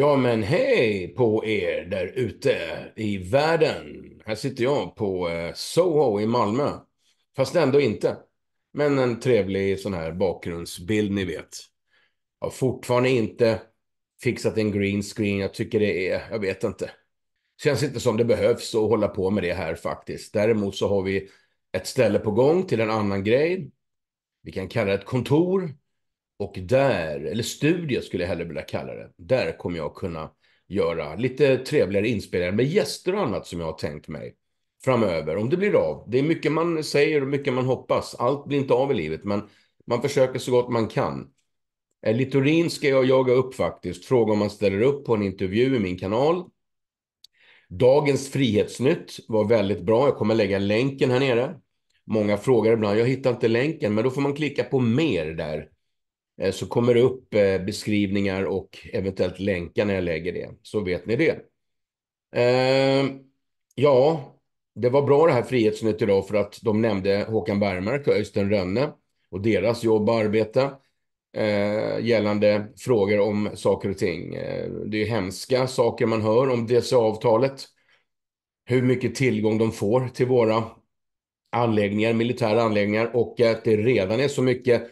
Ja men hej på er där ute i världen. Här sitter jag på eh, Soho i Malmö. Fast ändå inte. Men en trevlig sån här bakgrundsbild ni vet. Jag har fortfarande inte fixat en green screen. Jag tycker det är, jag vet inte. Känns inte som det behövs att hålla på med det här faktiskt. Däremot så har vi ett ställe på gång till en annan grej. Vi kan kalla det ett kontor. Och där, eller studier skulle jag hellre vilja kalla det, där kommer jag kunna göra lite trevligare inspelningar med gäster och annat som jag har tänkt mig framöver, om det blir av. Det är mycket man säger och mycket man hoppas. Allt blir inte av i livet, men man försöker så gott man kan. Eh, Littorin ska jag jaga upp faktiskt, fråga om han ställer upp på en intervju i min kanal. Dagens Frihetsnytt var väldigt bra. Jag kommer lägga länken här nere. Många frågar ibland, jag hittar inte länken, men då får man klicka på mer där Eh, så kommer det upp eh, beskrivningar och eventuellt länkar när jag lägger det. Så vet ni det. Ehm, ja, det var bra det här Frihetsnytt idag för att de nämnde Håkan Bergmark och Öystein Rönne och deras jobb och arbete eh, gällande frågor om saker och ting. Det är hemska saker man hör om dc avtalet Hur mycket tillgång de får till våra anläggningar, militära anläggningar och att det redan är så mycket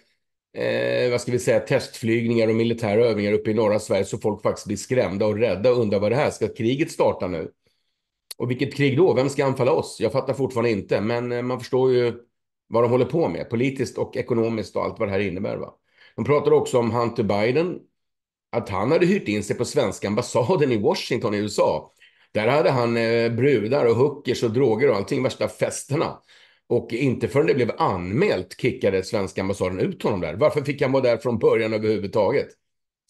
eh, vad ska vi säga, testflygningar och militära övningar uppe i norra Sverige så folk faktiskt blir skrämda och rädda och undrar vad det här, ska kriget starta nu? Och vilket krig då? Vem ska anfalla oss? Jag fattar fortfarande inte, men eh, man förstår ju vad de håller på med politiskt och ekonomiskt och allt vad det här innebär. Va? De pratar också om Hunter Biden, att han hade hyrt in sig på svenska ambassaden i Washington i USA. Där hade han eh, brudar och hookers och droger och allting, värsta festerna. Och inte förrän det blev anmält kickade svenska ambassaden ut honom där. Varför fick han vara där från början överhuvudtaget?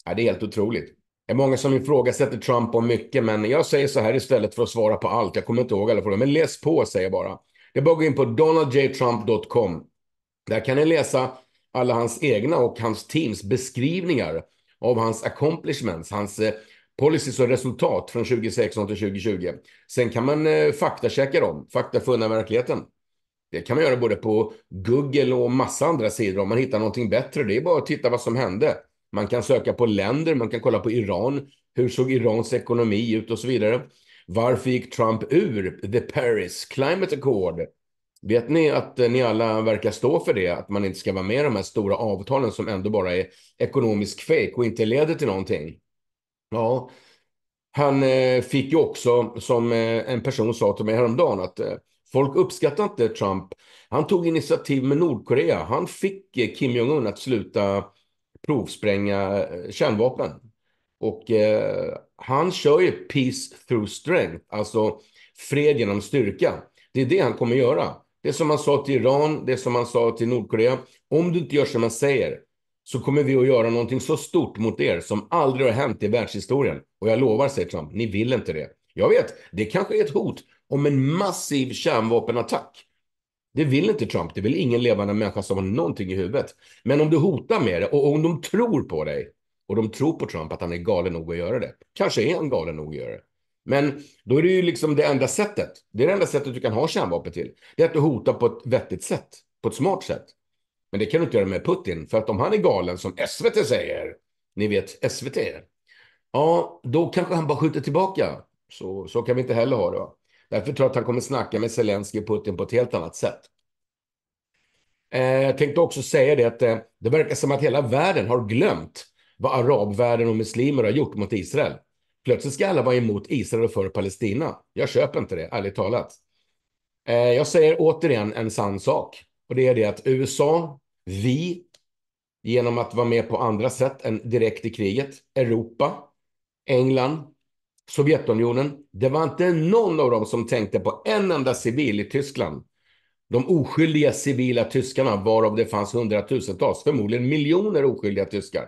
Ja, det är helt otroligt. Det är många som ifrågasätter Trump om mycket, men jag säger så här istället för att svara på allt. Jag kommer inte ihåg alla frågor, men läs på säger jag bara. Det är bara att gå in på donaldjtrump.com. Där kan ni läsa alla hans egna och hans teams beskrivningar av hans accomplishments, hans eh, policies och resultat från 2016 till 2020. Sen kan man eh, faktachecka dem, fakta funna verkligheten. Det kan man göra både på Google och massa andra sidor. Om man hittar någonting bättre, det är bara att titta vad som hände. Man kan söka på länder, man kan kolla på Iran. Hur såg Irans ekonomi ut och så vidare. Varför gick Trump ur The Paris Climate Accord? Vet ni att eh, ni alla verkar stå för det, att man inte ska vara med i de här stora avtalen som ändå bara är ekonomisk fejk och inte leder till någonting? Ja, han eh, fick ju också, som eh, en person sa till mig häromdagen, att Folk uppskattar inte Trump. Han tog initiativ med Nordkorea. Han fick eh, Kim Jong-Un att sluta provspränga eh, kärnvapen. Och eh, han kör ju peace through strength, alltså fred genom styrka. Det är det han kommer göra. Det som han sa till Iran, det som han sa till Nordkorea. Om du inte gör som jag säger så kommer vi att göra någonting så stort mot er som aldrig har hänt i världshistorien. Och jag lovar, säger Trump, ni vill inte det. Jag vet, det kanske är ett hot om en massiv kärnvapenattack. Det vill inte Trump, det vill ingen levande människa som har någonting i huvudet. Men om du hotar med det och om de tror på dig och de tror på Trump att han är galen nog att göra det. Kanske är han galen nog att göra det. Men då är det ju liksom det enda sättet. Det är det enda sättet du kan ha kärnvapen till. Det är att du hotar på ett vettigt sätt, på ett smart sätt. Men det kan du inte göra med Putin, för att om han är galen som SVT säger, ni vet SVT, ja, då kanske han bara skjuter tillbaka. Så, så kan vi inte heller ha det. Va? Därför tror jag att han kommer snacka med Zelenskyj och Putin på ett helt annat sätt. Eh, jag tänkte också säga det att eh, det verkar som att hela världen har glömt vad arabvärlden och muslimer har gjort mot Israel. Plötsligt ska alla vara emot Israel och för Palestina. Jag köper inte det, ärligt talat. Eh, jag säger återigen en sann sak och det är det att USA, vi, genom att vara med på andra sätt än direkt i kriget, Europa, England, Sovjetunionen. Det var inte någon av dem som tänkte på en enda civil i Tyskland. De oskyldiga civila tyskarna, varav det fanns hundratusentals, förmodligen miljoner oskyldiga tyskar.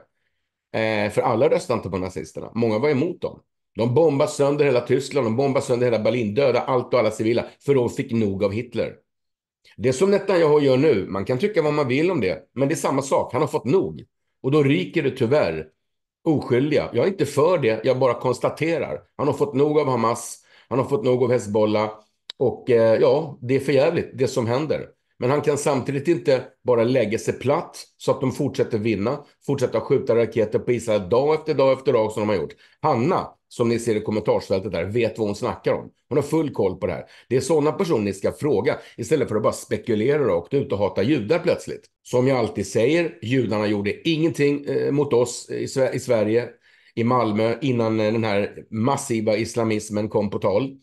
Eh, för alla röstade inte på nazisterna. Många var emot dem. De bombade sönder hela Tyskland, de bombade sönder hela Berlin, dödade allt och alla civila, för de fick nog av Hitler. Det som Netanyahu gör nu, man kan tycka vad man vill om det, men det är samma sak. Han har fått nog. Och då ryker det tyvärr oskyldiga. Jag är inte för det, jag bara konstaterar. Han har fått nog av Hamas, han har fått nog av Hezbollah och eh, ja, det är för jävligt det som händer. Men han kan samtidigt inte bara lägga sig platt så att de fortsätter vinna, fortsätta skjuta raketer på Israel dag efter dag efter dag som de har gjort. Hanna, som ni ser i kommentarsfältet där, vet vad hon snackar om. Hon har full koll på det här. Det är sådana personer ni ska fråga istället för att bara spekulera rakt ut och hata judar plötsligt. Som jag alltid säger, judarna gjorde ingenting eh, mot oss i, i Sverige, i Malmö, innan eh, den här massiva islamismen kom på tal.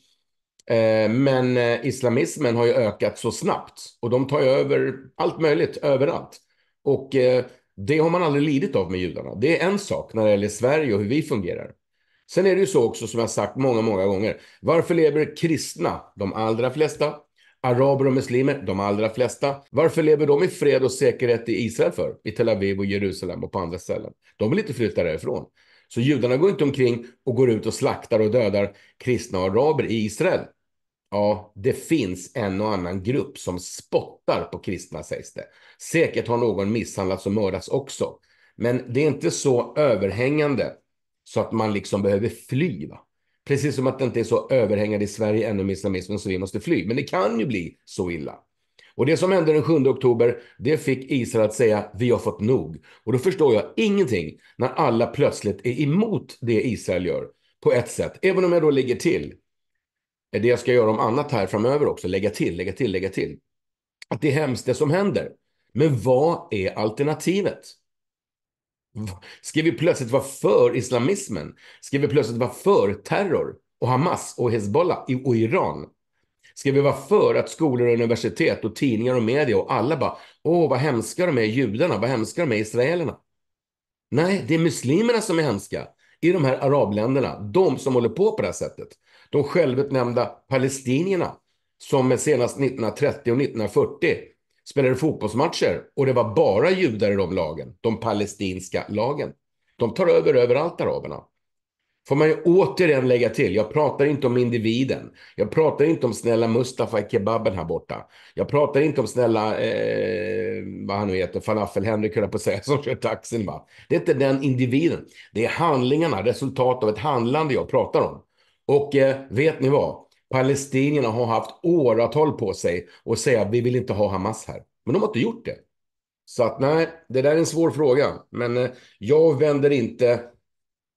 Eh, men eh, islamismen har ju ökat så snabbt och de tar över allt möjligt överallt. Och eh, det har man aldrig lidit av med judarna. Det är en sak när det gäller Sverige och hur vi fungerar. Sen är det ju så också som jag sagt många, många gånger. Varför lever kristna, de allra flesta, araber och muslimer, de allra flesta, varför lever de i fred och säkerhet i Israel för? I Tel Aviv och Jerusalem och på andra ställen. De vill inte flytta därifrån. Så judarna går inte omkring och går ut och slaktar och dödar kristna och araber i Israel. Ja, det finns en och annan grupp som spottar på kristna sägs det. Säkert har någon misshandlats och mördats också. Men det är inte så överhängande så att man liksom behöver fly. Va? Precis som att det inte är så överhängande i Sverige ännu med islamismen så vi måste fly. Men det kan ju bli så illa. Och det som hände den 7 oktober, det fick Israel att säga vi har fått nog. Och då förstår jag ingenting när alla plötsligt är emot det Israel gör på ett sätt, även om jag då ligger till det jag ska göra om annat här framöver också, lägga till, lägga till, lägga till. Att det är hemskt det som händer. Men vad är alternativet? Ska vi plötsligt vara för islamismen? Ska vi plötsligt vara för terror och Hamas och Hezbollah och Iran? Ska vi vara för att skolor och universitet och tidningar och media och alla bara, åh vad hemska de är judarna, vad hemska de är israelerna? Nej, det är muslimerna som är hemska i de här arabländerna, de som håller på på det här sättet de självutnämnda palestinierna som senast 1930 och 1940 spelade fotbollsmatcher och det var bara judar i de lagen, de palestinska lagen. De tar över överallt, araberna. Får man ju återigen lägga till, jag pratar inte om individen. Jag pratar inte om snälla Mustafa i kebaben här borta. Jag pratar inte om snälla, eh, vad han nu heter, falafel-Henrik höll jag på att säga, som kör taxin. Va? Det är inte den individen. Det är handlingarna, resultat av ett handlande jag pratar om. Och eh, vet ni vad? Palestinierna har haft åratal på sig att säga vi vill inte ha Hamas här. Men de har inte gjort det. Så att nej, det där är en svår fråga. Men eh, jag vänder inte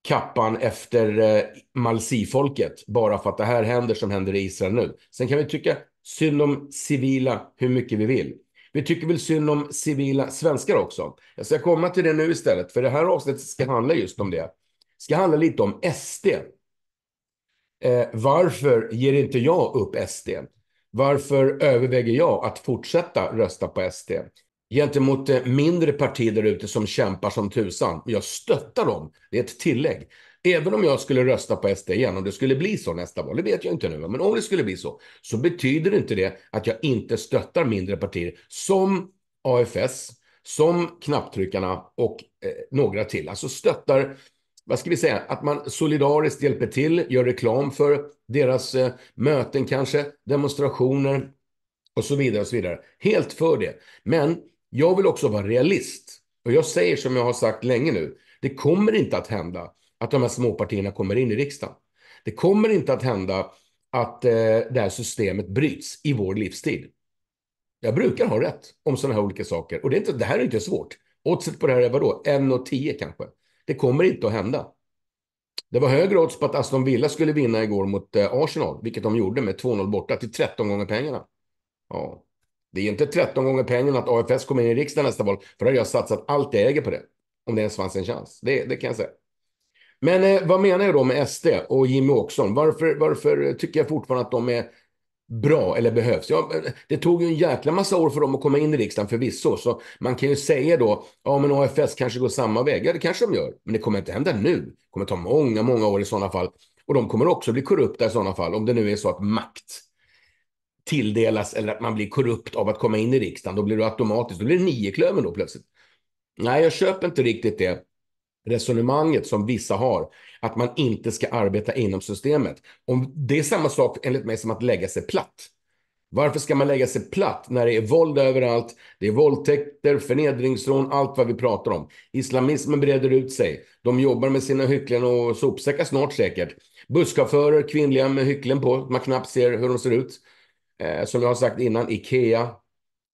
kappan efter eh, Malsi-folket bara för att det här händer som händer i Israel nu. Sen kan vi tycka synd om civila hur mycket vi vill. Vi tycker väl synd om civila svenskar också. Jag ska komma till det nu istället, för det här avsnittet ska handla just om det. det. Ska handla lite om SD eh, varför ger inte jag upp SD? Varför överväger jag att fortsätta rösta på SD? Gentemot eh, mindre partier där ute som kämpar som tusan. Jag stöttar dem. Det är ett tillägg. Även om jag skulle rösta på SD igen, om det skulle bli så nästa val, det vet jag inte nu, men om det skulle bli så, så betyder inte det att jag inte stöttar mindre partier som AFS, som knapptryckarna och eh, några till. Alltså stöttar vad ska vi säga, att man solidariskt hjälper till, gör reklam för deras eh, möten kanske, demonstrationer och så vidare. och så vidare. Helt för det. Men jag vill också vara realist. Och jag säger som jag har sagt länge nu, det kommer inte att hända att de här småpartierna kommer in i riksdagen. Det kommer inte att hända att eh, det här systemet bryts i vår livstid. Jag brukar ha rätt om sådana här olika saker. Och det, är inte, det här är inte svårt. Oddset på det här är vadå? 1 och 10 kanske. Det kommer inte att hända. Det var högre odds på att Aston Villa skulle vinna igår mot eh, Arsenal, vilket de gjorde med 2-0 borta till 13 gånger pengarna. Ja. Det är inte 13 gånger pengarna att AFS kommer in i riksdagen nästa val, för då hade jag satsat allt jag äger på det. Om det ens fanns en chans. Det, det kan jag säga. Men eh, vad menar jag då med SD och Jimmy Åkesson? Varför, varför tycker jag fortfarande att de är bra eller behövs. Ja, det tog ju en jäkla massa år för dem att komma in i riksdagen förvisso, så man kan ju säga då, ja men AFS kanske går samma väg. Ja, det kanske de gör, men det kommer inte hända nu. Det kommer ta många, många år i sådana fall. Och de kommer också bli korrupta i sådana fall, om det nu är så att makt tilldelas eller att man blir korrupt av att komma in i riksdagen. Då blir det automatiskt, då blir det nio klöven då plötsligt. Nej, jag köper inte riktigt det resonemanget som vissa har, att man inte ska arbeta inom systemet. Om det är samma sak enligt mig som att lägga sig platt. Varför ska man lägga sig platt när det är våld överallt? Det är våldtäkter, förnedringsrån, allt vad vi pratar om. Islamismen breder ut sig. De jobbar med sina hycklen och sopsäckar snart säkert. Busschaufförer, kvinnliga med hycklen på, man knappt ser hur de ser ut. Eh, som jag har sagt innan, Ikea,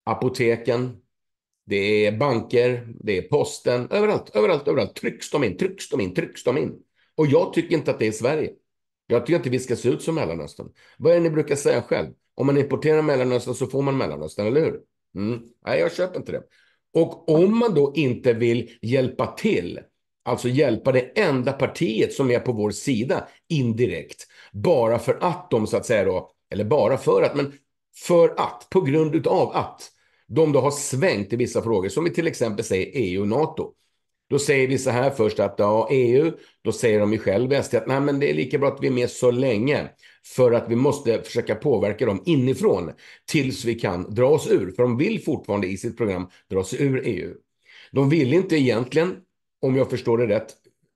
apoteken, det är banker, det är posten, överallt, överallt, överallt trycks de in, trycks de in, trycks de in. Och jag tycker inte att det är Sverige. Jag tycker inte vi ska se ut som Mellanöstern. Vad är det ni brukar säga själv? Om man importerar Mellanöstern så får man Mellanöstern, eller hur? Mm. Nej, jag köper inte det. Och om man då inte vill hjälpa till, alltså hjälpa det enda partiet som är på vår sida indirekt, bara för att de så att säga då, eller bara för att, men för att, på grund utav att de då har svängt i vissa frågor, som vi till exempel säger EU och NATO. Då säger vi så här först att ja, EU, då säger de ju själv SD att nej, men det är lika bra att vi är med så länge för att vi måste försöka påverka dem inifrån tills vi kan dra oss ur. För de vill fortfarande i sitt program dra sig ur EU. De vill inte egentligen, om jag förstår det rätt,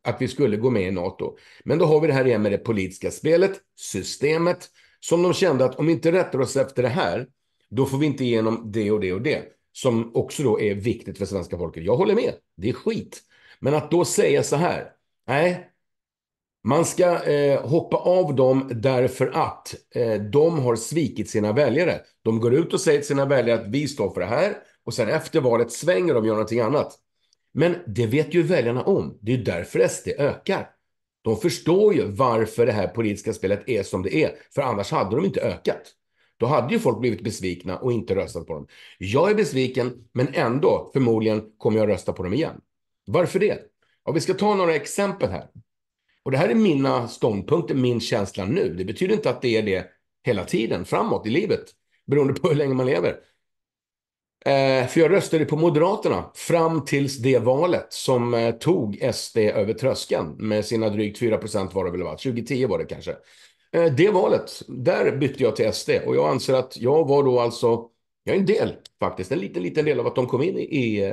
att vi skulle gå med i NATO. Men då har vi det här igen med det politiska spelet, systemet, som de kände att om vi inte rättar oss efter det här då får vi inte igenom det och det och det, som också då är viktigt för svenska folket. Jag håller med, det är skit. Men att då säga så här, nej, man ska eh, hoppa av dem därför att eh, de har svikit sina väljare. De går ut och säger till sina väljare att vi står för det här och sen efter valet svänger de och gör någonting annat. Men det vet ju väljarna om. Det är därför SD ökar. De förstår ju varför det här politiska spelet är som det är, för annars hade de inte ökat då hade ju folk blivit besvikna och inte röstat på dem. Jag är besviken, men ändå förmodligen kommer jag rösta på dem igen. Varför det? Ja, vi ska ta några exempel här. Och det här är mina ståndpunkter, min känsla nu. Det betyder inte att det är det hela tiden framåt i livet, beroende på hur länge man lever. Eh, för jag röstade på Moderaterna fram tills det valet som eh, tog SD över tröskeln med sina drygt 4 procent var det väl, 2010 var det kanske. Eh, det valet, där bytte jag till SD och jag anser att jag var då alltså, jag är en del faktiskt, en liten, liten del av att de kom in i, i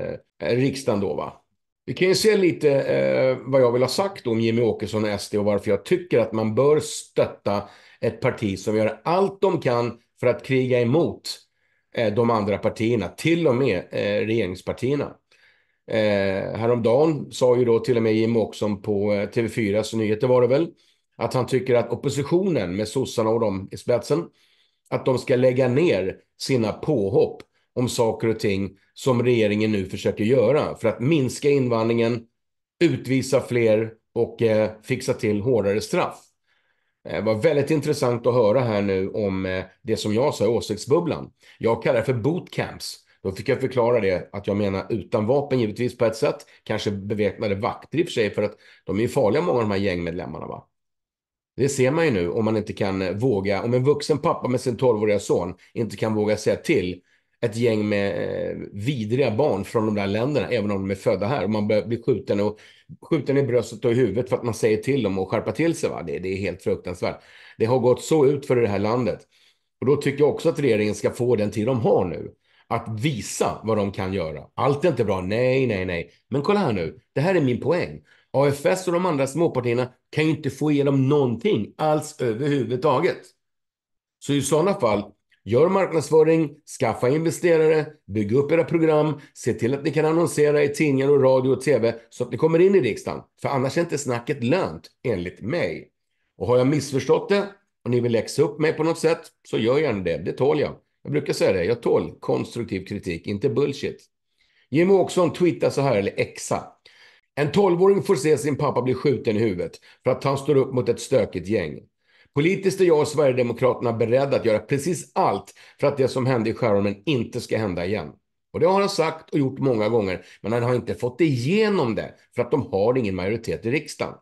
eh, riksdagen då va. Vi kan ju se lite eh, vad jag vill ha sagt om Jimmy Åkesson och SD och varför jag tycker att man bör stötta ett parti som gör allt de kan för att kriga emot eh, de andra partierna, till och med eh, regeringspartierna. Eh, häromdagen sa ju då till och med Jimmie Åkesson på eh, tv 4 så nyheter var det väl, att han tycker att oppositionen med sossarna och dem i spetsen, att de ska lägga ner sina påhopp om saker och ting som regeringen nu försöker göra för att minska invandringen, utvisa fler och eh, fixa till hårdare straff. Eh, det var väldigt intressant att höra här nu om eh, det som jag sa i åsiktsbubblan. Jag kallar det för bootcamps. Då fick jag förklara det att jag menar utan vapen givetvis på ett sätt, kanske beväpnade vakter i och för sig för att de är ju farliga många av de här gängmedlemmarna. Va? Det ser man ju nu om man inte kan eh, våga, om en vuxen pappa med sin 12-åriga son inte kan våga säga till ett gäng med eh, vidriga barn från de där länderna, även om de är födda här. Och man blir skjuten, och, skjuten i bröstet och i huvudet för att man säger till dem och skärpa till sig. Va? Det, det är helt fruktansvärt. Det har gått så ut för det här landet. Och då tycker jag också att regeringen ska få den tid de har nu. Att visa vad de kan göra. Allt är inte bra, nej, nej, nej. Men kolla här nu, det här är min poäng. AFS och de andra småpartierna kan ju inte få igenom någonting alls överhuvudtaget. Så i sådana fall, gör marknadsföring, skaffa investerare, bygg upp era program, se till att ni kan annonsera i tidningar och radio och tv så att ni kommer in i riksdagen. För annars är inte snacket lönt, enligt mig. Och har jag missförstått det och ni vill läxa upp mig på något sätt så gör gärna det, det tål jag. Jag brukar säga det, jag tål konstruktiv kritik, inte bullshit. Jimmie Åkesson twittrar så här, eller exa. En tolvåring får se sin pappa bli skjuten i huvudet för att han står upp mot ett stökigt gäng. Politiskt är jag och Sverigedemokraterna beredda att göra precis allt för att det som hände i Skärholmen inte ska hända igen. Och det har han sagt och gjort många gånger, men han har inte fått igenom det för att de har ingen majoritet i riksdagen.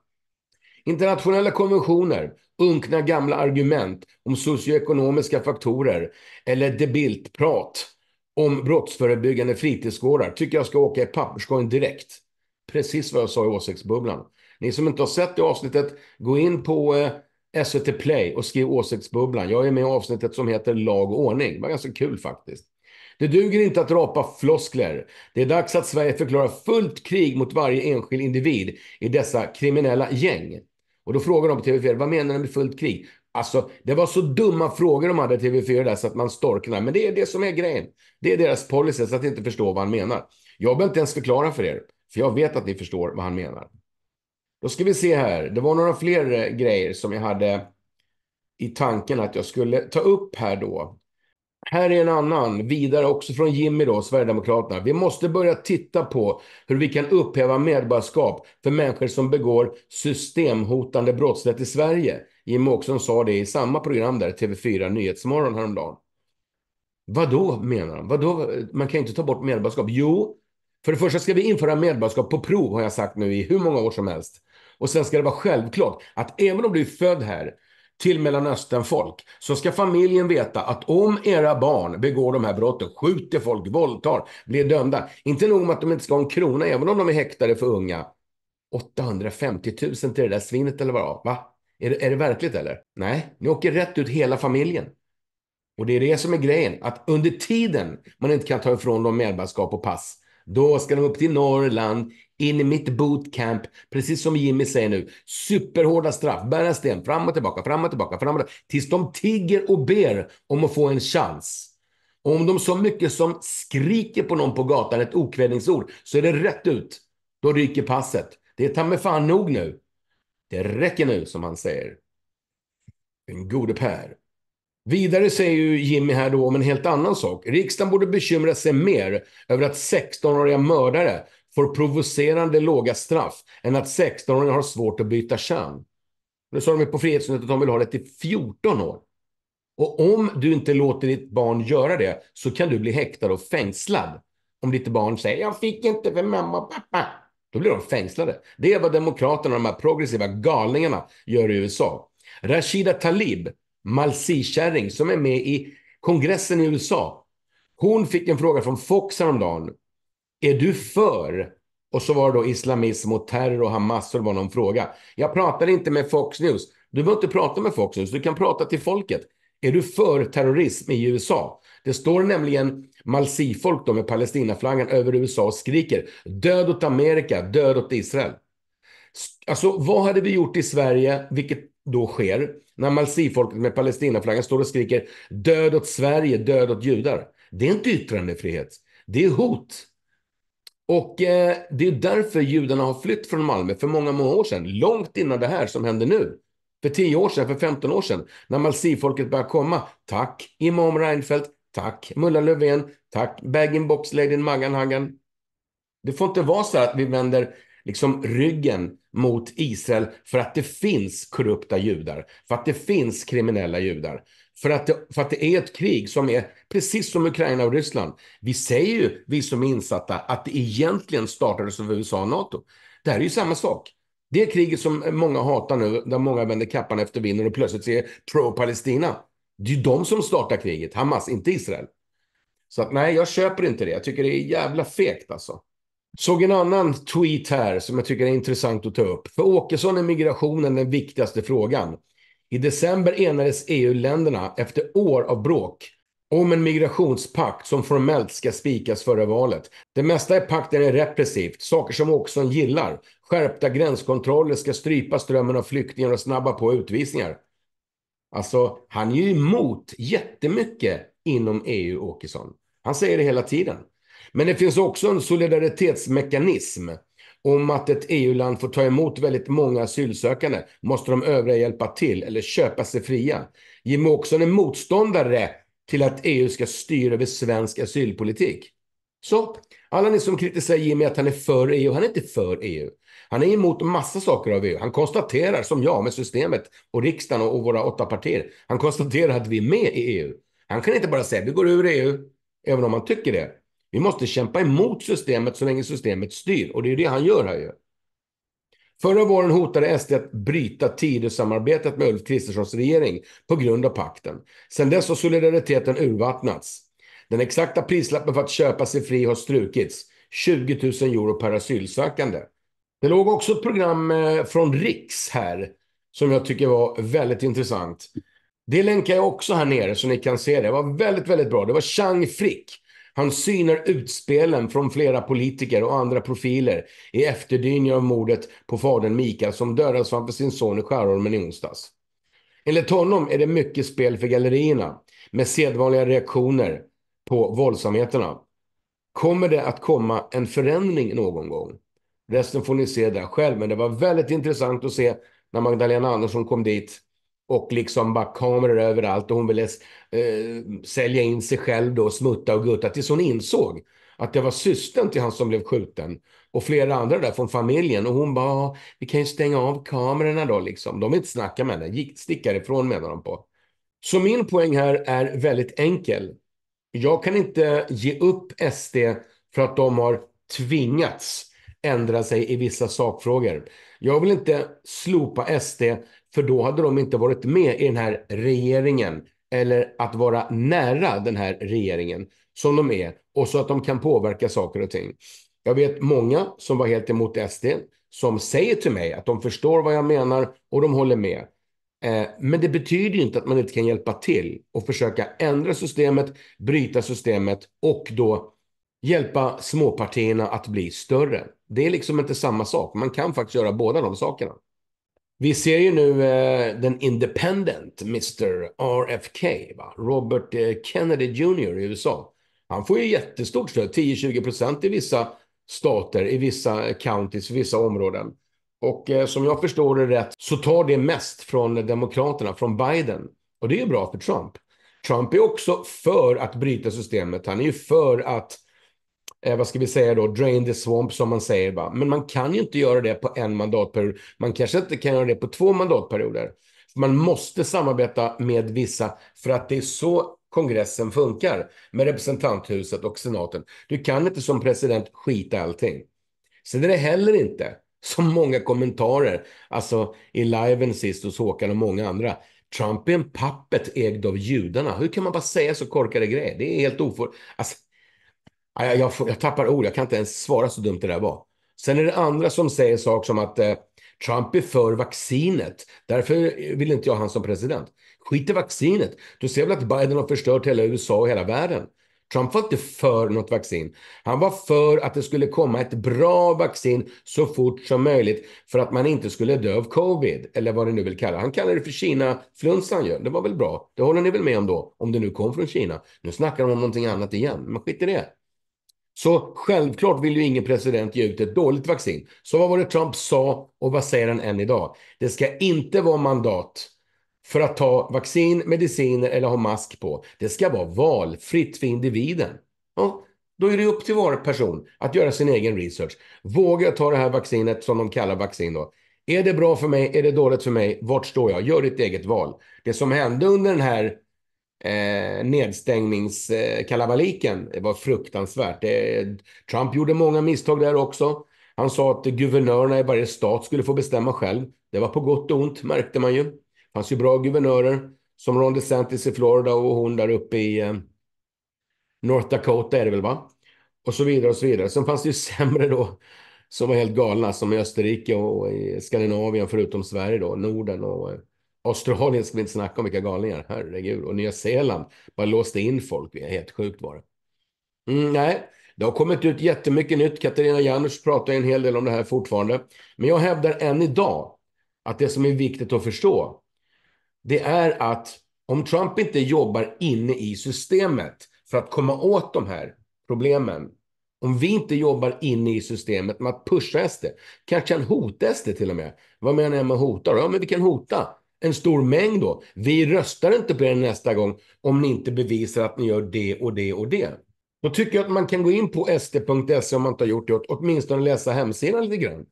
Internationella konventioner, unkna gamla argument om socioekonomiska faktorer eller debilt prat om brottsförebyggande fritidsgårdar tycker jag ska åka i papperskorgen direkt precis vad jag sa i åsiktsbubblan. Ni som inte har sett det avsnittet, gå in på eh, SVT e Play och skriv åsiktsbubblan. Jag är med i avsnittet som heter Lag och ordning. Det var ganska kul faktiskt. Det duger inte att rapa floskler. Det är dags att Sverige förklarar fullt krig mot varje enskild individ i dessa kriminella gäng. Och då frågar de på TV4, vad menar de med fullt krig? Alltså, det var så dumma frågor de hade TV4 där så att man storknar. Men det är det som är grejen. Det är deras policy, så att inte förstå vad han menar. Jag behöver inte ens förklara för er. För jag vet att ni förstår vad han menar. Då ska vi se här. Det var några fler eh, grejer som jag hade i tanken att jag skulle ta upp här då. Här är en annan, vidare också från Jimmy då, Sverigedemokraterna. Vi måste börja titta på hur vi kan upphäva medborgarskap för människor som begår systemhotande brottslighet i Sverige. Jimmy Åkesson sa det i samma program där, TV4 Nyhetsmorgon häromdagen. Vadå menar han? Vadå? Man kan inte ta bort medborgarskap. Jo, för det första ska vi införa medborgarskap på prov, har jag sagt nu i hur många år som helst. Och sen ska det vara självklart att även om du är född här till Mellanöstern-folk, så ska familjen veta att om era barn begår de här brotten, skjuter folk, våldtar, blir dömda, inte nog med att de inte ska ha en krona, även om de är häktade för unga, 850 000 till det där svinet eller vad Va? Är det, är det verkligt eller? Nej, ni åker rätt ut hela familjen. Och det är det som är grejen, att under tiden man inte kan ta ifrån dem medborgarskap och pass, då ska de upp till Norrland, in i mitt bootcamp, precis som Jimmy säger nu. Superhårda straff, bära sten, fram och tillbaka, fram och tillbaka, fram och tillbaka, tills de tigger och ber om att få en chans. Och om de så mycket som skriker på någon på gatan ett okvädningsord så är det rätt ut. Då ryker passet. Det är ta mig fan nog nu. Det räcker nu, som han säger. Den gode Per. Vidare säger ju Jimmy här då om en helt annan sak. Riksdagen borde bekymra sig mer över att 16-åriga mördare får provocerande låga straff än att 16-åringar har svårt att byta kön. Nu sa de ju på Frihetsnytt att de vill ha det till 14 år. Och om du inte låter ditt barn göra det så kan du bli häktad och fängslad. Om ditt barn säger jag fick inte för mamma och pappa. Då blir de fängslade. Det är vad demokraterna, de här progressiva galningarna, gör i USA. Rashida Talib, Malsi-kärring som är med i kongressen i USA. Hon fick en fråga från Fox häromdagen. Är du för? Och så var det då islamism och terror och Hamas och det var någon fråga. Jag pratar inte med Fox News. Du behöver inte prata med Fox News, du kan prata till folket. Är du för terrorism i USA? Det står nämligen Malsi-folk då med Palestinaflaggan över USA och skriker död åt Amerika, död åt Israel. Alltså vad hade vi gjort i Sverige, vilket då sker, när Malsifolket med Palestinaflaggan står och skriker död åt Sverige, död åt judar. Det är inte yttrandefrihet, det är hot. Och eh, det är därför judarna har flytt från Malmö för många, många år sedan, långt innan det här som händer nu. För 10 år sedan, för 15 år sedan, när Malsifolket började komma. Tack Imam Reinfeldt, tack Mulla Löfven, tack bag in box lady Maggan Haggan. Det får inte vara så att vi vänder liksom ryggen mot Israel för att det finns korrupta judar, för att det finns kriminella judar. För att, det, för att det är ett krig som är precis som Ukraina och Ryssland. Vi säger ju, vi som är insatta, att det egentligen startades av USA och NATO. Det här är ju samma sak. Det kriget som många hatar nu, där många vänder kappan efter vinden och plötsligt är pro-Palestina. Det är ju de som startar kriget, Hamas, inte Israel. Så att, nej, jag köper inte det. Jag tycker det är jävla fegt alltså. Såg en annan tweet här som jag tycker är intressant att ta upp. För Åkesson är migrationen den viktigaste frågan. I december enades EU-länderna efter år av bråk om en migrationspakt som formellt ska spikas före valet. Det mesta i pakten är repressivt, saker som Åkesson gillar. Skärpta gränskontroller ska strypa strömmen av flyktingar och snabba på utvisningar. Alltså, han är ju emot jättemycket inom EU, Åkesson. Han säger det hela tiden. Men det finns också en solidaritetsmekanism om att ett EU-land får ta emot väldigt många asylsökande måste de övriga hjälpa till eller köpa sig fria. Jimmie Åkesson är motståndare till att EU ska styra över svensk asylpolitik. Så alla ni som kritiserar Jimmy att han är för EU, han är inte för EU. Han är emot massa saker av EU. Han konstaterar, som jag, med systemet och riksdagen och våra åtta partier, han konstaterar att vi är med i EU. Han kan inte bara säga vi går ur EU, även om han tycker det. Vi måste kämpa emot systemet så länge systemet styr och det är det han gör här ju. Förra våren hotade SD att bryta Tidösamarbetet med Ulf Kristerssons regering på grund av pakten. Sedan dess har solidariteten urvattnats. Den exakta prislappen för att köpa sig fri har strukits. 20 000 euro per asylsökande. Det låg också ett program eh, från Riks här som jag tycker var väldigt intressant. Det länkar jag också här nere så ni kan se det. Det var väldigt, väldigt bra. Det var Chang Frick han synar utspelen från flera politiker och andra profiler i efterdyningar av mordet på fadern Mika som dödades framför sin son i Skärholmen i onsdags. Enligt honom är det mycket spel för gallerierna med sedvanliga reaktioner på våldsamheterna. Kommer det att komma en förändring någon gång? Resten får ni se där själv, men det var väldigt intressant att se när Magdalena Andersson kom dit och liksom bara kameror överallt och hon ville eh, sälja in sig själv då, smutta och gutta tills hon insåg att det var systern till han som blev skjuten och flera andra där från familjen och hon bara, ah, vi kan ju stänga av kamerorna då liksom. De vill inte snacka med henne, gick, stickar ifrån menar de på. Så min poäng här är väldigt enkel. Jag kan inte ge upp SD för att de har tvingats ändra sig i vissa sakfrågor. Jag vill inte slopa SD för då hade de inte varit med i den här regeringen eller att vara nära den här regeringen som de är och så att de kan påverka saker och ting. Jag vet många som var helt emot SD som säger till mig att de förstår vad jag menar och de håller med. Eh, men det betyder inte att man inte kan hjälpa till och försöka ändra systemet, bryta systemet och då hjälpa småpartierna att bli större. Det är liksom inte samma sak. Man kan faktiskt göra båda de sakerna. Vi ser ju nu eh, den independent, Mr RFK, va? Robert eh, Kennedy Jr i USA. Han får ju jättestort stöd, 10-20 procent i vissa stater, i vissa counties, i vissa områden. Och eh, som jag förstår det rätt så tar det mest från Demokraterna, från Biden. Och det är ju bra för Trump. Trump är också för att bryta systemet. Han är ju för att eh, vad ska vi säga då, drain the swamp som man säger. Va? Men man kan ju inte göra det på en mandatperiod. Man kanske inte kan göra det på två mandatperioder. Man måste samarbeta med vissa för att det är så kongressen funkar med representanthuset och senaten. Du kan inte som president skita allting. Sen är det heller inte, så många kommentarer, alltså i liven sist hos Håkan och många andra, Trump är en pappet ägd av judarna. Hur kan man bara säga så korkade grejer? Det är helt ofor... Alltså, jag, jag, jag, tappar ord, jag kan inte ens svara så dumt det där var. Sen är det andra som säger saker som att eh, Trump är för vaccinet, därför vill inte jag han som president. Skit i vaccinet, du ser väl att Biden har förstört hela USA och hela världen. Trump var inte för något vaccin. Han var för att det skulle komma ett bra vaccin så fort som möjligt för att man inte skulle dö av covid, eller vad det nu vill kalla. Han kallar det för Kina-flunsan ju. Det var väl bra? Det håller ni väl med om då? Om det nu kom från Kina. Nu snackar de om någonting annat igen, men skit i det. Så självklart vill ju ingen president ge ut ett dåligt vaccin. Så vad var det Trump sa och vad säger han än idag? Det ska inte vara mandat för att ta vaccin, mediciner eller ha mask på. Det ska vara valfritt för individen. Ja, då är det upp till var person att göra sin egen research. Vågar jag ta det här vaccinet som de kallar vaccin då? Är det bra för mig? Är det dåligt för mig? Vart står jag? Gör ditt eget val. Det som hände under den här eh, nedstängningskalabaliken var fruktansvärt. Eh, Trump gjorde många misstag där också. Han sa att guvernörerna i varje stat skulle få bestämma själv. Det var på gott och ont, märkte man ju. Det fanns ju bra guvernörer, som Ron DeSantis i Florida och hon där uppe i eh, North Dakota är det väl, va? Och så vidare och så vidare. Sen fanns det ju sämre då, som var helt galna, som i Österrike och i Skandinavien, förutom Sverige då, Norden och eh, Australien ska vi inte snacka om vilka galningar, herregud. Och Nya Zeeland bara låste in folk, helt sjukt var det. Mm, nej, det har kommit ut jättemycket nytt. Katarina Janouch pratar en hel del om det här fortfarande. Men jag hävdar än idag att det som är viktigt att förstå, det är att om Trump inte jobbar inne i systemet för att komma åt de här problemen, om vi inte jobbar inne i systemet med att pusha SD, kanske en hota SD till och med. Vad menar jag med hota? Ja, men vi kan hota en stor mängd då. Vi röstar inte på er nästa gång om ni inte bevisar att ni gör det och det och det. Då tycker jag att man kan gå in på sd.se om man inte har gjort det, åtminstone läsa hemsidan lite grann.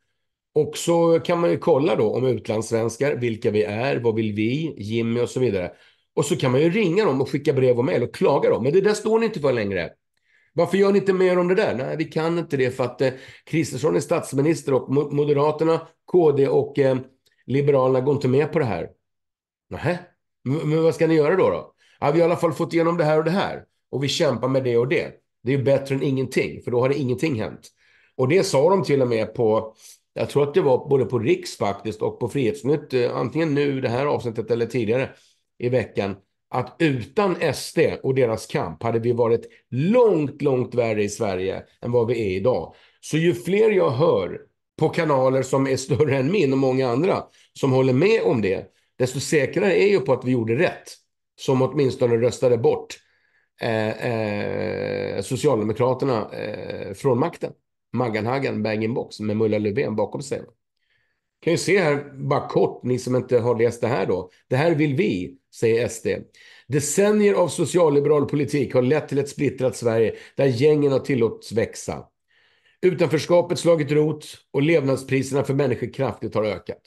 Och så kan man ju kolla då om utlandssvenskar, vilka vi är, vad vill vi, Jimmy och så vidare. Och så kan man ju ringa dem och skicka brev och mejl och klaga dem. Men det där står ni inte för längre. Varför gör ni inte mer om det där? Nej, vi kan inte det för att eh, Kristersson eh, är statsminister och Moderaterna, KD och eh, Liberalerna går inte med på det här. Nähä, men vad ska ni göra då? då? Ja, vi har i alla fall fått igenom det här och det här och vi kämpar med det och det. Det är bättre än ingenting, för då har det ingenting hänt. Och det sa de till och med på, jag tror att det var både på Riks faktiskt och på Frihetsnytt, eh, antingen nu det här avsnittet eller tidigare i veckan, att utan SD och deras kamp hade vi varit långt, långt värre i Sverige än vad vi är idag. Så ju fler jag hör på kanaler som är större än min och många andra som håller med om det, desto säkrare är ju på att vi gjorde rätt. Som åtminstone röstade bort eh, eh, Socialdemokraterna eh, från makten. Magganhaggan, bag-in-box med Mulla Löfven bakom sig. Kan ju se här, bara kort, ni som inte har läst det här då. Det här vill vi, säger SD. Decennier av socialliberal politik har lett till ett splittrat Sverige där gängen har tillåtits växa. Utanförskapet slagit rot och levnadspriserna för människor kraftigt har ökat.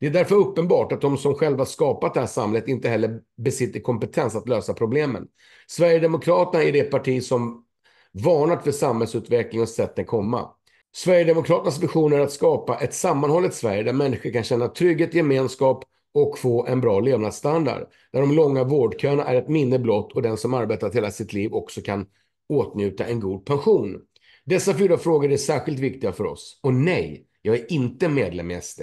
Det är därför uppenbart att de som själva skapat det här samhället inte heller besitter kompetens att lösa problemen. Sverigedemokraterna är det parti som varnat för samhällsutvecklingen och sett den komma. Sverigedemokraternas vision är att skapa ett sammanhållet Sverige där människor kan känna trygghet, gemenskap och få en bra levnadsstandard. Där de långa vårdköerna är ett minne blott och den som arbetat hela sitt liv också kan åtnjuta en god pension. Dessa fyra frågor är särskilt viktiga för oss. Och nej, jag är inte medlem i SD.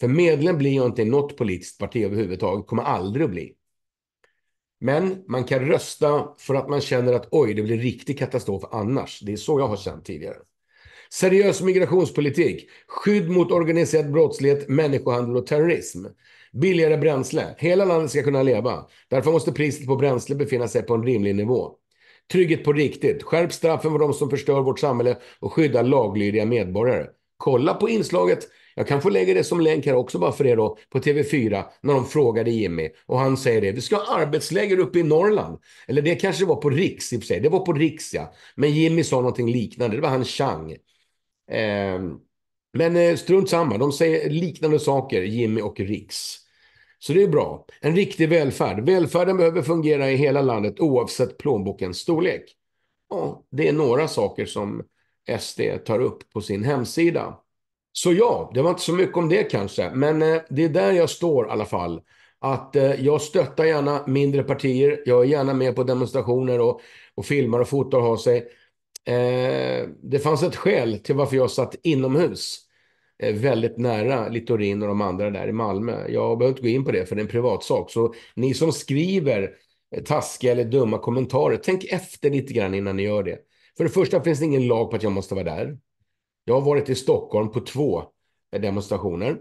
För medlem blir jag inte i något politiskt parti överhuvudtaget, kommer aldrig att bli. Men man kan rösta för att man känner att oj, det blir riktig katastrof annars. Det är så jag har känt tidigare. Seriös migrationspolitik, skydd mot organiserad brottslighet, människohandel och terrorism. Billigare bränsle. Hela landet ska kunna leva. Därför måste priset på bränsle befinna sig på en rimlig nivå. Trygghet på riktigt. Skärp straffen för de som förstör vårt samhälle och skydda laglydiga medborgare. Kolla på inslaget. Jag kan få lägga det som länk här också bara för er då, på TV4, när de frågade Jimmy och han säger det. Vi ska ha arbetsläger uppe i Norrland. Eller det kanske var på Riks i och för sig. Det var på Riks ja. Men Jimmy sa någonting liknande. Det var han Chang. Ehm, eh, men strunt samma, de säger liknande saker, Jimmy och Riks. Så det är bra. En riktig välfärd. Välfärden behöver fungera i hela landet oavsett plånbokens storlek. Ja, det är några saker som SD tar upp på sin hemsida. Så ja, det var inte så mycket om det kanske, men eh, det är där jag står i alla fall. Att eh, jag stöttar gärna mindre partier, jag är gärna med på demonstrationer och, och filmar och fotar och har sig. Eh, det fanns ett skäl till varför jag satt inomhus Eh, väldigt nära Littorin och de andra där i Malmö. Jag behöver inte gå in på det, för det är en privatsak. Så ni som skriver eh, taskiga eller dumma kommentarer, tänk efter lite grann innan ni gör det. För det första finns det ingen lag på att jag måste vara där. Jag har varit i Stockholm på två eh, demonstrationer.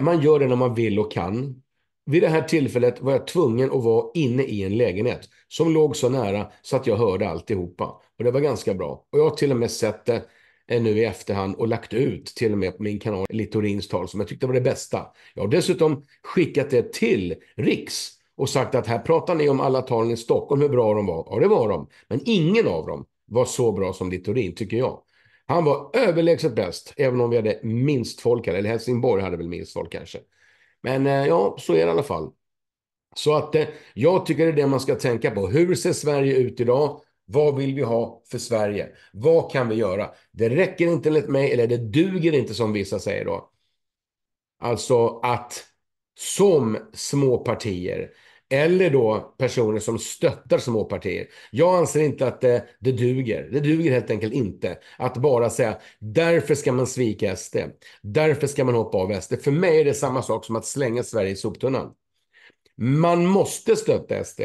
Man gör det när man vill och kan. Vid det här tillfället var jag tvungen att vara inne i en lägenhet som låg så nära så att jag hörde alltihopa. Och det var ganska bra. Och jag har till och med sett det nu i efterhand och lagt ut till och med på min kanal Littorins tal som jag tyckte var det bästa. Jag har dessutom skickat det till Riks och sagt att här pratar ni om alla talen i Stockholm, hur bra de var. Ja, det var de, men ingen av dem var så bra som Littorin, tycker jag. Han var överlägset bäst, även om vi hade minst folk här, eller Helsingborg hade väl minst folk kanske. Men eh, ja, så är det i alla fall. Så att eh, jag tycker det är det man ska tänka på. Hur ser Sverige ut idag? Vad vill vi ha för Sverige? Vad kan vi göra? Det räcker inte enligt mig, eller det duger inte som vissa säger då. Alltså att som små partier eller då personer som stöttar små partier. Jag anser inte att det, det, duger. Det duger helt enkelt inte att bara säga därför ska man svika SD. Därför ska man hoppa av SD. För mig är det samma sak som att slänga Sverige i soptunnan. Man måste stötta SD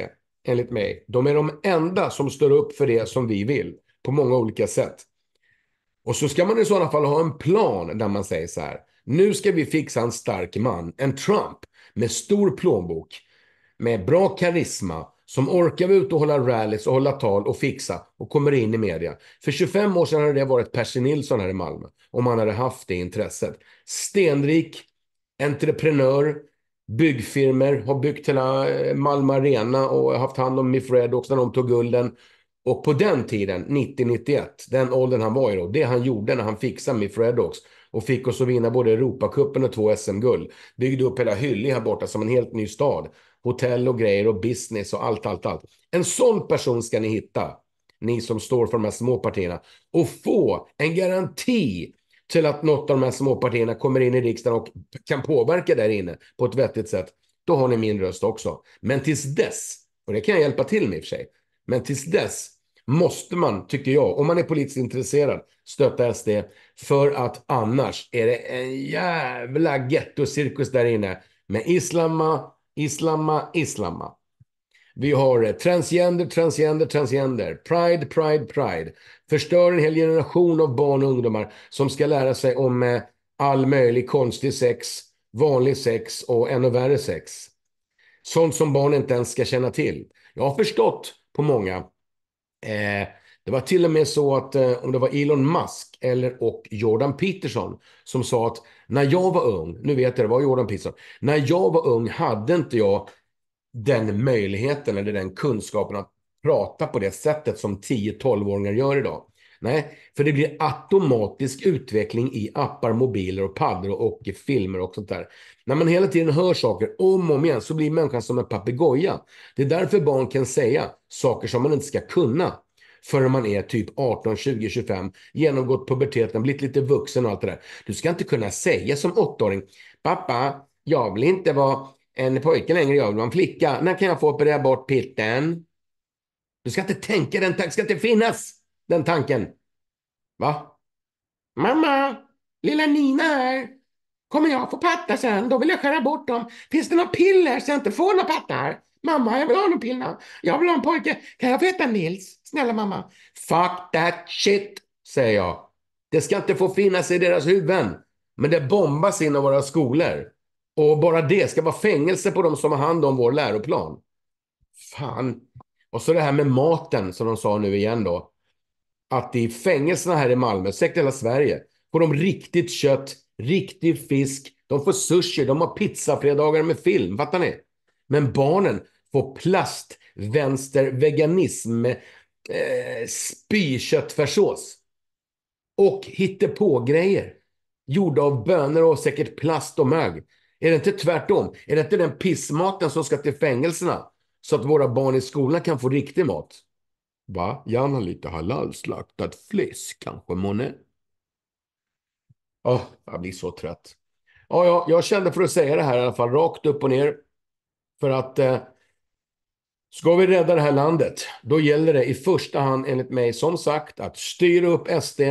enligt mig. De är de enda som står upp för det som vi vill på många olika sätt. Och så ska man i sådana fall ha en plan där man säger så här. Nu ska vi fixa en stark man, en Trump med stor plånbok, med bra karisma, som orkar ut och hålla rallys och hålla tal och fixa och kommer in i media. För 25 år sedan hade det varit Percy Nilsson här i Malmö om han hade haft det intresset. Stenrik, entreprenör, byggfirmer har byggt hela eh, Malmö Arena och haft hand om Miff Redox när de tog gulden. Och på den tiden, 90-91, den åldern han var i då, det han gjorde när han fixade Miff Redox och fick oss att vinna både Europacupen och två SM-guld. Byggde upp hela Hyllie här borta som en helt ny stad. Hotell och grejer och business och allt, allt, allt. En sån person ska ni hitta, ni som står för de här små partierna, och få en garanti till att något av de här småpartierna kommer in i riksdagen och kan påverka där inne på ett vettigt sätt, då har ni min röst också. Men tills dess, och det kan jag hjälpa till med i och för sig, men tills dess måste man, tycker jag, om man är politiskt intresserad, stötta SD. För att annars är det en jävla gettocirkus där inne med islamma, islamma, islamma. Vi har eh, transgender, transgender, transgender. Pride, pride, pride. Förstör en hel generation av barn och ungdomar som ska lära sig om eh, all möjlig konstig sex, vanlig sex och ännu värre sex. Sånt som barn inte ens ska känna till. Jag har förstått på många. Eh, det var till och med så att eh, om det var Elon Musk eller och Jordan Peterson som sa att när jag var ung, nu vet jag det var Jordan Peterson, när jag var ung hade inte jag den möjligheten eller den kunskapen att prata på det sättet som 10-12-åringar gör idag. Nej, för det blir automatisk utveckling i appar, mobiler och paddor och, i filmer och sånt där. När man hela tiden hör saker om och om igen så blir människan som en papegoja. Det är därför barn kan säga saker som man inte ska kunna förrän man är typ 18, 20, 25, genomgått puberteten, blivit lite vuxen och allt det där. Du ska inte kunna säga som åttaåring, pappa, jag vill inte vara en pojke längre, jag vill vara en flicka. När kan jag få operera bort pitten? Du ska inte tänka den tanken, ska inte finnas den tanken. Va? Mamma, lilla Nina här. Kommer jag få pattar sen? Då vill jag skära bort dem. Finns det några piller så jag inte får några pattar? Mamma, jag vill ha några piller. Jag vill ha en pojke. Kan jag få heta Nils? Snälla mamma. Fuck that shit, säger jag. Det ska inte få finnas i deras huvuden. Men det bombas in av våra skolor. Och bara det ska vara fängelse på de som har hand om vår läroplan. Fan. Och så det här med maten som de sa nu igen då. Att i fängelserna här i Malmö, säkert hela Sverige, får de riktigt kött, riktig fisk, de får sushi, de har pizzafredagar med film. Fattar ni? Men barnen får plast, vänster, veganism, eh, spyköttfärssås. Och hittepågrejer gjorda av bönor och säkert plast och mög. Är det inte tvärtom? Är det inte den pissmaten som ska till fängelserna? Så att våra barn i skolorna kan få riktig mat? Va? Gärna lite halalslaktad fläsk kanske, månne? oh, jag blir så trött. Ja, ja, jag kände för att säga det här i alla fall, rakt upp och ner. För att eh, ska vi rädda det här landet, då gäller det i första hand enligt mig, som sagt, att styra upp SD,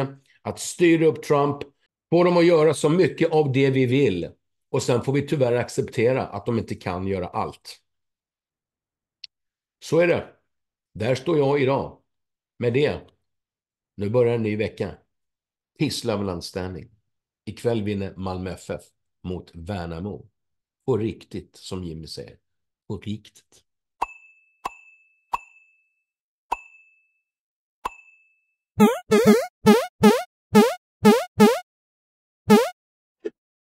att styra upp Trump, få dem att göra så mycket av det vi vill. Och sen får vi tyvärr acceptera att de inte kan göra allt. Så är det. Där står jag idag. Med det, nu börjar en ny vecka. Peace, love and standing. Ikväll vinner Malmö FF mot Värnamo. På riktigt, som Jimmy säger. På riktigt. Mm-hmm.